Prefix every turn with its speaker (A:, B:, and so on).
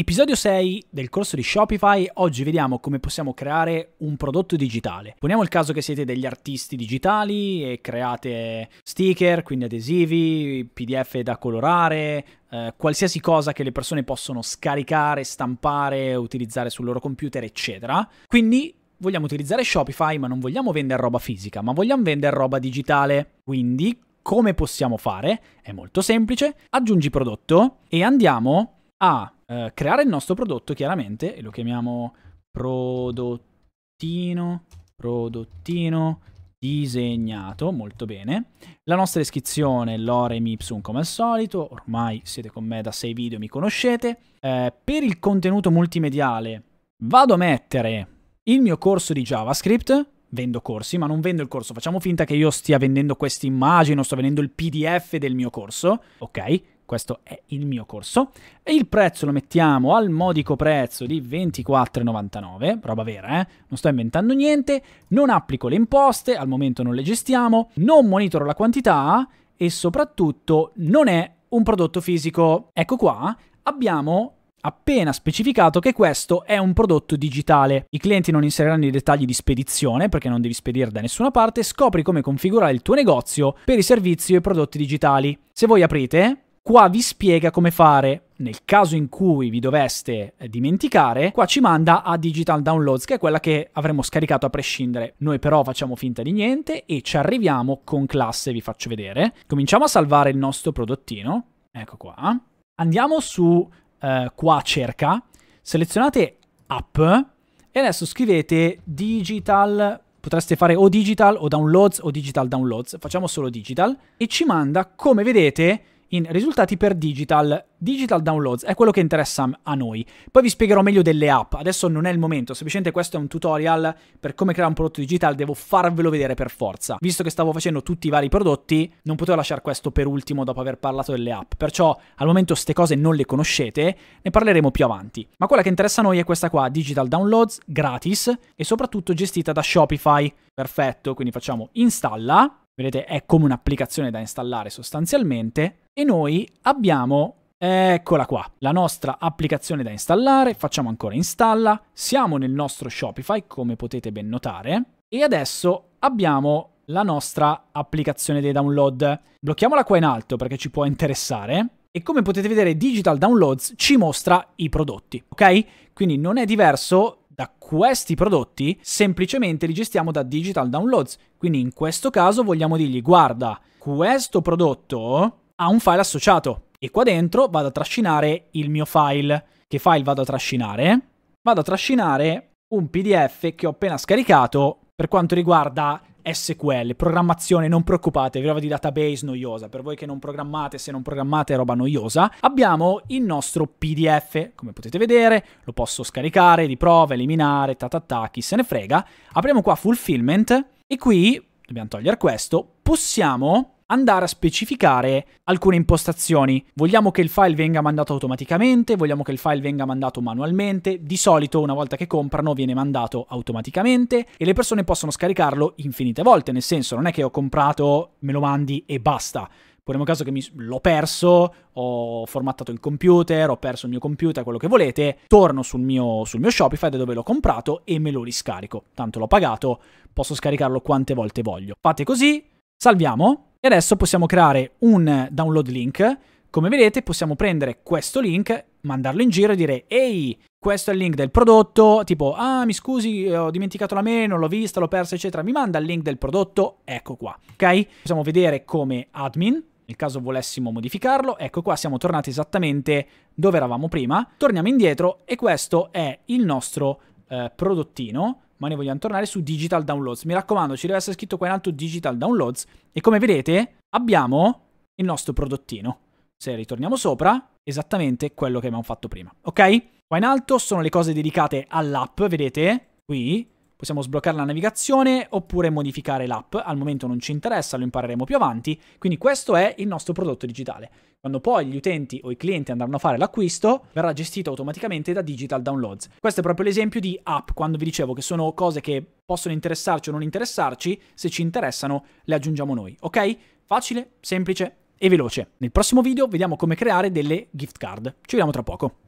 A: Episodio 6 del corso di Shopify, oggi vediamo come possiamo creare un prodotto digitale. Poniamo il caso che siete degli artisti digitali e create sticker, quindi adesivi, PDF da colorare, eh, qualsiasi cosa che le persone possono scaricare, stampare, utilizzare sul loro computer, eccetera. Quindi vogliamo utilizzare Shopify, ma non vogliamo vendere roba fisica, ma vogliamo vendere roba digitale. Quindi come possiamo fare? È molto semplice, aggiungi prodotto e andiamo a eh, creare il nostro prodotto chiaramente e lo chiamiamo prodottino, prodottino disegnato, molto bene. La nostra iscrizione, Lorem Ipsum come al solito, ormai siete con me da 6 video, mi conoscete. Eh, per il contenuto multimediale vado a mettere il mio corso di JavaScript, vendo corsi, ma non vendo il corso, facciamo finta che io stia vendendo queste immagini o sto vendendo il PDF del mio corso, ok? questo è il mio corso. E il prezzo lo mettiamo al modico prezzo di 24,99, roba vera, eh? Non sto inventando niente, non applico le imposte, al momento non le gestiamo, non monitoro la quantità e soprattutto non è un prodotto fisico. Ecco qua, abbiamo appena specificato che questo è un prodotto digitale. I clienti non inseriranno i dettagli di spedizione perché non devi spedire da nessuna parte, scopri come configurare il tuo negozio per i servizi e i prodotti digitali. Se voi aprite Qua vi spiega come fare nel caso in cui vi doveste eh, dimenticare, qua ci manda a Digital Downloads, che è quella che avremmo scaricato a prescindere. Noi però facciamo finta di niente e ci arriviamo con classe, vi faccio vedere. Cominciamo a salvare il nostro prodottino. Ecco qua. Andiamo su eh, qua cerca, selezionate app e adesso scrivete digital potreste fare o digital o downloads o digital downloads, facciamo solo digital e ci manda, come vedete, in risultati per digital, digital downloads, è quello che interessa a noi. Poi vi spiegherò meglio delle app, adesso non è il momento, semplicemente questo è un tutorial per come creare un prodotto digitale, devo farvelo vedere per forza. Visto che stavo facendo tutti i vari prodotti, non potevo lasciare questo per ultimo dopo aver parlato delle app, perciò al momento queste cose non le conoscete, ne parleremo più avanti. Ma quella che interessa a noi è questa qua, digital downloads, gratis e soprattutto gestita da Shopify. Perfetto, quindi facciamo installa Vedete, è come un'applicazione da installare sostanzialmente. E noi abbiamo Eccola qua, la nostra applicazione da installare, facciamo ancora installa, siamo nel nostro Shopify come potete ben notare e adesso abbiamo la nostra applicazione dei download. Blocchiamola qua in alto perché ci può interessare e come potete vedere Digital Downloads ci mostra i prodotti, ok? Quindi non è diverso da questi prodotti, semplicemente li gestiamo da digital downloads. Quindi in questo caso vogliamo dirgli guarda, questo prodotto ha un file associato e qua dentro vado a trascinare il mio file. Che file vado a trascinare? Vado a trascinare un PDF che ho appena scaricato per quanto riguarda SQL, programmazione, non preoccupatevi, roba di database noiosa, per voi che non programmate, se non programmate è roba noiosa, abbiamo il nostro PDF, come potete vedere, lo posso scaricare di eliminare, ta ta ta, chi se ne frega, apriamo qua fulfillment e qui, dobbiamo togliere questo, possiamo andare a specificare alcune impostazioni. Vogliamo che il file venga mandato automaticamente, vogliamo che il file venga mandato manualmente, di solito una volta che comprano viene mandato automaticamente e le persone possono scaricarlo infinite volte, nel senso non è che ho comprato, me lo mandi e basta. Poniamo caso che mi... l'ho perso, ho formattato il computer, ho perso il mio computer, quello che volete, torno sul mio, sul mio Shopify da dove l'ho comprato e me lo riscarico. Tanto l'ho pagato, posso scaricarlo quante volte voglio. Fate così, salviamo, e adesso possiamo creare un download link. Come vedete possiamo prendere questo link, mandarlo in giro e dire «Ehi, questo è il link del prodotto», tipo «Ah, mi scusi, ho dimenticato la mail, non l'ho vista, l'ho persa, eccetera». Mi manda il link del prodotto, ecco qua, ok? Possiamo vedere come admin, nel caso volessimo modificarlo, ecco qua siamo tornati esattamente dove eravamo prima, torniamo indietro e questo è il nostro eh, prodottino ma noi vogliamo tornare su Digital Downloads. Mi raccomando, ci deve essere scritto qua in alto Digital Downloads e come vedete abbiamo il nostro prodottino. Se ritorniamo sopra, esattamente quello che abbiamo fatto prima, ok? Qua in alto sono le cose dedicate all'app, vedete? Qui Possiamo sbloccare la navigazione oppure modificare l'app, al momento non ci interessa, lo impareremo più avanti, quindi questo è il nostro prodotto digitale. Quando poi gli utenti o i clienti andranno a fare l'acquisto, verrà gestito automaticamente da Digital Downloads. Questo è proprio l'esempio di app, quando vi dicevo che sono cose che possono interessarci o non interessarci, se ci interessano le aggiungiamo noi, ok? Facile, semplice e veloce. Nel prossimo video vediamo come creare delle gift card. Ci vediamo tra poco.